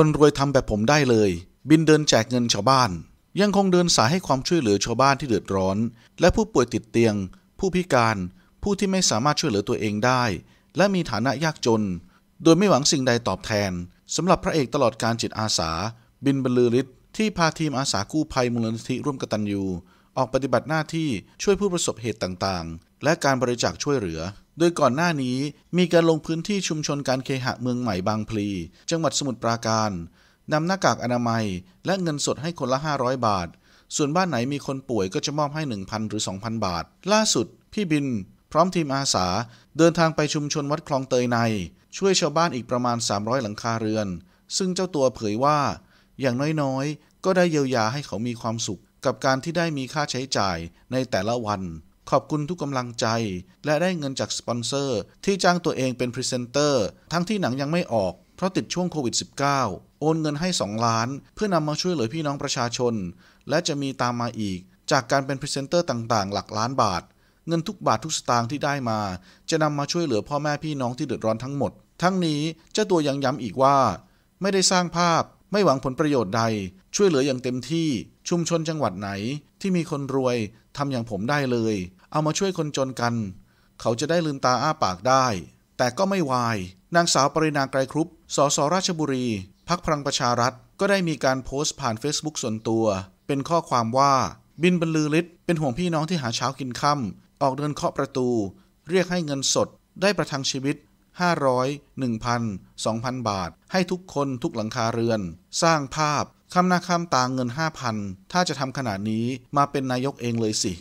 คนรวยทำแบบผมได้เลย บินเดินแจกเงินชาวบ้าน ยังคงเดินสายให้ความช่วยเหลือชาวบ้านที่เดือดร้อน และผู้ป่วยติดเตียง ผู้พิการ ผู้ที่ไม่สามารถช่วยเหลือตัวเองได้ และมีฐานะยากจน โดยไม่หวังสิ่งใดตอบแทนสำหรับพระเอกตลอดการจิตอาสา บินบรรลือฤทธิ์ ที่พาทีมอาสากู้ภัยมูลนิธิร่วมกตัญญูออกปฏิบัติหน้าที่ช่วยผู้ประสบเหตุต่างๆ และการบริจาคช่วยเหลือโดยก่อนหน้านี้มีการลงพื้นที่ชุมชนการเคหะเมืองใหม่บางพลี จังหวัดสมุทรปราการนำหน้ากากอนามัยและเงินสดให้คนละ 500 บาท ส่วนบ้านไหนมีคนป่วยก็จะมอบให้ 1,000 หรือ 2,000 บาท ล่าสุด พี่บินพร้อมทีมอาสา เดินทางไปชุมชนวัดคลองเตยใน ช่วยชาวบ้านอีกประมาณ 300 หลังคาเรือน ซึ่งเจ้าตัวเผยว่า อย่างน้อยๆก็ได้เยียวยาให้เขามีความสุข กับการที่ได้มีค่าใช้จ่ายในแต่ละวันขอบคุณทุกกำลังใจและได้เงินจากสปอนเซอร์ ที่จ้างตัวเองเป็นพรีเซนเตอร์ทั้งที่หนังยังไม่ออกเพราะติดช่วงโควิด -19 โอนเงินให้ 2 ล้าน เพื่อนำมาช่วยเหลือพี่น้องประชาชน และจะมีตามมาอีก จากการเป็นพรีเซนเตอร์ต่างๆ หลักล้านบาท เงินทุกบาททุกสตางค์ที่ได้มา จะนำมาช่วยเหลือพ่อแม่พี่น้องที่เดือดร้อนทั้งหมด ทั้งนี้เจ้าตัวยังย้ำอีกว่า ไม่ได้สร้างภาพไม่หวังผลประโยชน์ใดช่วยเหลืออย่างเต็มที่ ชุมชนจังหวัดไหน ที่มีคนรวยทำอย่างผมได้เลย เอามาช่วยคนจนกัน เขาจะได้ลืมตาอ้าปากได้ แต่ก็ไม่วาย นางสาวปรินาไกรครุปสสราชบุรี พักพลังประชารัฐ ก็ได้มีการโพสต์ผ่าน Facebook ส่วนตัว เป็นข้อความว่า บินบรรลือฤทธิ์เป็นห่วงพี่น้องที่หาเช้ากินค่ำออกเดินเคาะประตู เรียกให้เงินสด ได้ประทังชีวิต500 1,000 2,000 บาท ให้ทุกคนทุกหลังคาเรือนสร้างภาพคำนาคำต่างเงิน 5,000 ถ้าจะทำขนาดนี้มาเป็นนายกเองเลยสิ